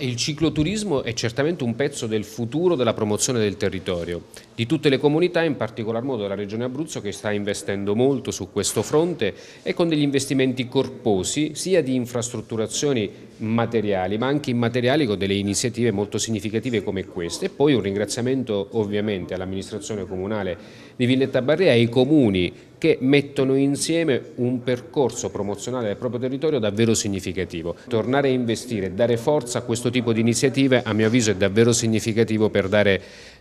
Il cicloturismo è certamente un pezzo del futuro della promozione del territorio, di tutte le comunità, in particolar modo della Regione Abruzzo che sta investendo molto su questo fronte e con degli investimenti corposi sia di infrastrutturazioni materiali ma anche immateriali con delle iniziative molto significative come queste e poi un ringraziamento ovviamente all'amministrazione comunale di Villetta Barrea e ai comuni che mettono insieme un percorso promozionale del proprio territorio davvero significativo. Tornare a investire, dare forza a questo tipo di iniziative a mio avviso è davvero significativo per dare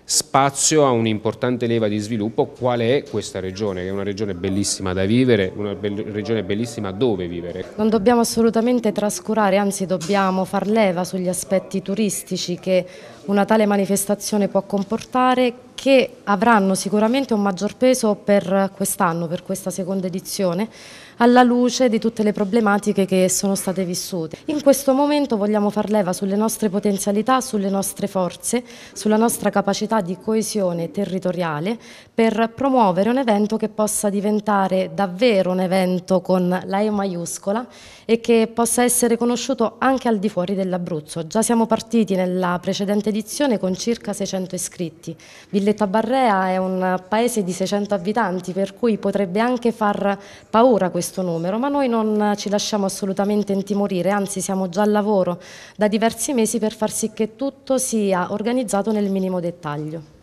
spazio a un'importante leva di sviluppo qual è questa regione, che è una regione bellissima da vivere, una be regione bellissima dove vivere. Non dobbiamo assolutamente trascurare, anzi dobbiamo far leva sugli aspetti turistici che una tale manifestazione può comportare che avranno sicuramente un maggior peso per quest'anno, per questa seconda edizione, alla luce di tutte le problematiche che sono state vissute. In questo momento vogliamo far leva sulle nostre potenzialità, sulle nostre forze, sulla nostra capacità di coesione territoriale per promuovere un evento che possa diventare davvero un evento con la E maiuscola e che possa essere conosciuto anche al di fuori dell'Abruzzo. Già siamo partiti nella precedente edizione con circa 600 iscritti. Villa Villetta Barrea è un paese di 600 abitanti per cui potrebbe anche far paura questo numero, ma noi non ci lasciamo assolutamente intimorire, anzi siamo già al lavoro da diversi mesi per far sì che tutto sia organizzato nel minimo dettaglio.